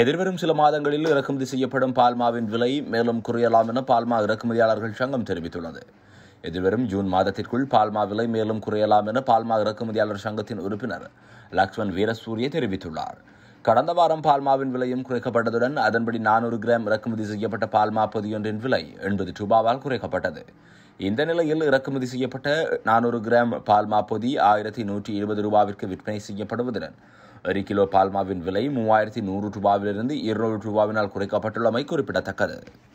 எதிர்வரும் சில மாதங்களில் இறக்குமதி செய்யப்படும் பால்மாவின் விலை மேலும் குறையலாம் என பால்மா இறக்குமதியாளர்கள் சங்கம் தெரிவித்துள்ளது எதிர்வரும் ஜூன் மாதத்திற்குள் பால்மா விலை மேலும் குறையலாம் என பால்மா இறக்குமதியாளர் சங்கத்தின் உறுப்பினர் லக்ஷ்மண் வீரசூரிய தெரிவித்துள்ளார் கடந்த வாரம் பால்மாவின் விலையும் குறைக்கப்பட்டதுடன் அதன்படி நானூறு கிராம் இறக்குமதி செய்யப்பட்ட பால்மா பொதியொன்றின் விலை எண்பது ரூபாவால் குறைக்கப்பட்டது இந்த நிலையில் இறக்குமதி செய்யப்பட்ட நானூறு கிராம் பால்மா பொதி ஆயிரத்தி நூற்றி இருபது ரூபாவிற்கு விற்பனை செய்யப்படுவதுடன் ஒரு கிலோ பால்மாவின் விலை மூவாயிரத்தி நூறு ரூபாவிலிருந்து இருநூறு ரூபாவினால் குறைக்கப்பட்டுள்ளமை குறிப்பிடத்தக்கது